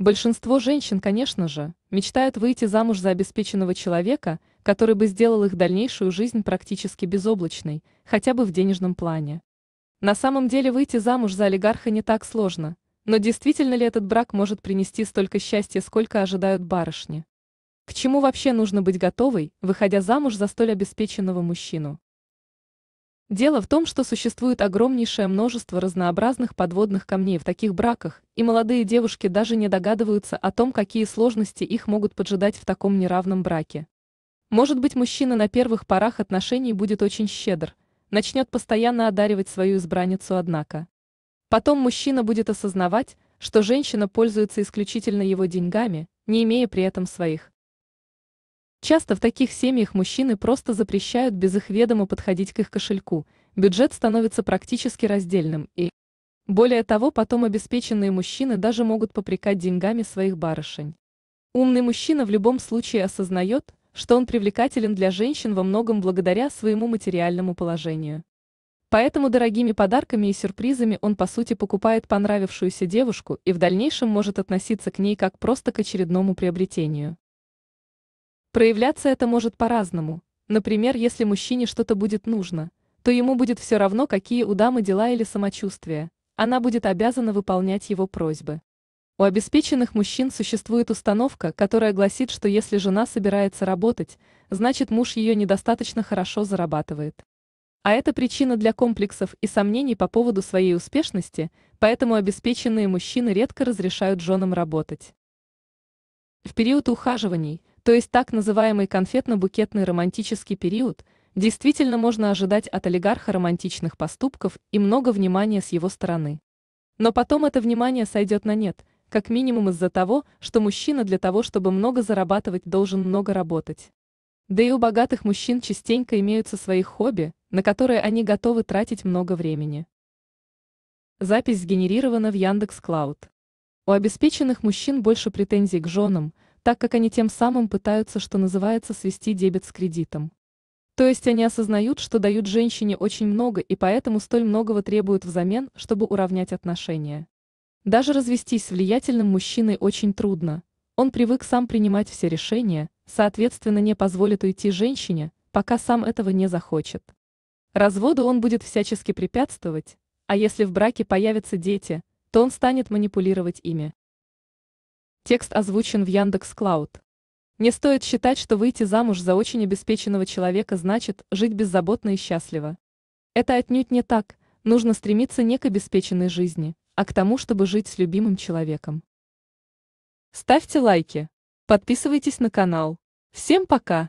Большинство женщин, конечно же, мечтают выйти замуж за обеспеченного человека, который бы сделал их дальнейшую жизнь практически безоблачной, хотя бы в денежном плане. На самом деле выйти замуж за олигарха не так сложно, но действительно ли этот брак может принести столько счастья, сколько ожидают барышни? К чему вообще нужно быть готовой, выходя замуж за столь обеспеченного мужчину? Дело в том, что существует огромнейшее множество разнообразных подводных камней в таких браках, и молодые девушки даже не догадываются о том, какие сложности их могут поджидать в таком неравном браке. Может быть, мужчина на первых порах отношений будет очень щедр, начнет постоянно одаривать свою избранницу, однако. Потом мужчина будет осознавать, что женщина пользуется исключительно его деньгами, не имея при этом своих. Часто в таких семьях мужчины просто запрещают без их ведома подходить к их кошельку, бюджет становится практически раздельным и... Более того, потом обеспеченные мужчины даже могут попрекать деньгами своих барышень. Умный мужчина в любом случае осознает, что он привлекателен для женщин во многом благодаря своему материальному положению. Поэтому дорогими подарками и сюрпризами он по сути покупает понравившуюся девушку и в дальнейшем может относиться к ней как просто к очередному приобретению. Проявляться это может по-разному. Например, если мужчине что-то будет нужно, то ему будет все равно, какие у дамы дела или самочувствие. Она будет обязана выполнять его просьбы. У обеспеченных мужчин существует установка, которая гласит, что если жена собирается работать, значит муж ее недостаточно хорошо зарабатывает. А это причина для комплексов и сомнений по поводу своей успешности, поэтому обеспеченные мужчины редко разрешают женам работать. В период ухаживаний то есть так называемый конфетно-букетный романтический период действительно можно ожидать от олигарха романтичных поступков и много внимания с его стороны. Но потом это внимание сойдет на нет, как минимум из-за того, что мужчина для того, чтобы много зарабатывать, должен много работать. Да и у богатых мужчин частенько имеются свои хобби, на которые они готовы тратить много времени. Запись сгенерирована в Яндекс Клауд. У обеспеченных мужчин больше претензий к женам – так как они тем самым пытаются, что называется, свести дебет с кредитом. То есть они осознают, что дают женщине очень много и поэтому столь многого требуют взамен, чтобы уравнять отношения. Даже развестись с влиятельным мужчиной очень трудно. Он привык сам принимать все решения, соответственно не позволит уйти женщине, пока сам этого не захочет. Разводу он будет всячески препятствовать, а если в браке появятся дети, то он станет манипулировать ими. Текст озвучен в Яндекс Клауд. Не стоит считать, что выйти замуж за очень обеспеченного человека значит жить беззаботно и счастливо. Это отнюдь не так, нужно стремиться не к обеспеченной жизни, а к тому, чтобы жить с любимым человеком. Ставьте лайки, подписывайтесь на канал. Всем пока!